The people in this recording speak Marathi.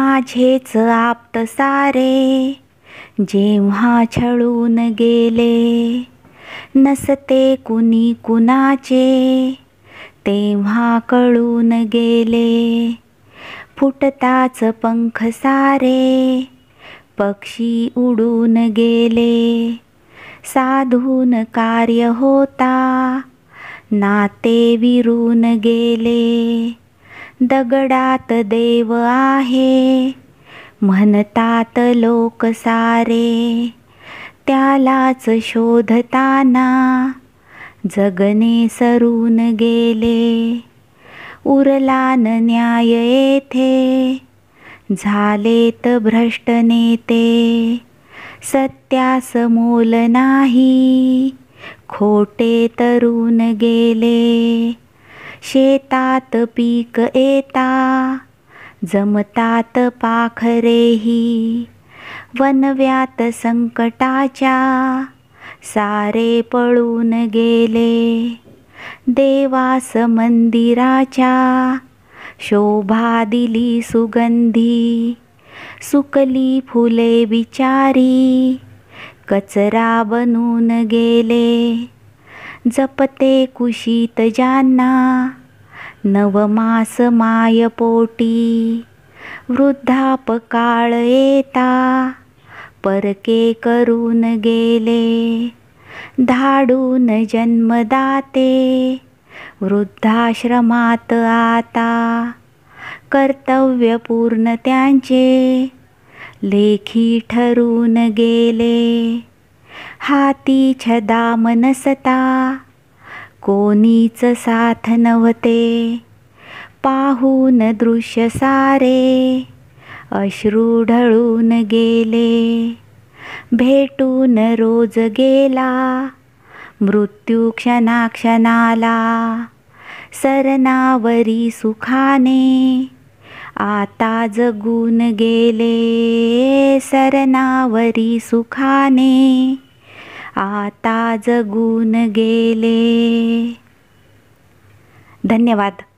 माझेच आप्त सारे जेव्हा छळून गेले नसते कुणी कुणाचे तेव्हा कळून गेले फुटताच पंख सारे पक्षी उडून गेले साधून कार्य होता नाते विरून गेले दगडात देव आहे म्हणतात लोक सारे त्यालाच शोधताना जगने सरून गेले उरलान न्याय येथे झालेत भ्रष्ट नेते सत्यास मोल नाही खोटे तरून गेले शेतात पीक येता जमतात पाखरेही वनव्यात संकटाच्या सारे पळून गेले देवास मंदिराच्या शोभा दिली सुगंधी सुकली फुले बिचारी कचरा बनून गेले जपते कुशीत ज्यांना नवमास माय पोटी वृद्धापकाळ येता परके करून गेले धाडून जन्मदाते वृद्धाश्रमात आता कर्तव्य पूर्ण त्यांचे लेखी ठरून गेले हाती छदा मनसता कोणीच साथ नव्हते पाहून दृश्य सारे अश्रू ढळून गेले भेटून रोज गेला मृत्यू क्षणाक्षणाला सरनावरी सुखाने आता जगून गेले सरनावरी सुखाने आता जगून गेले धन्यवाद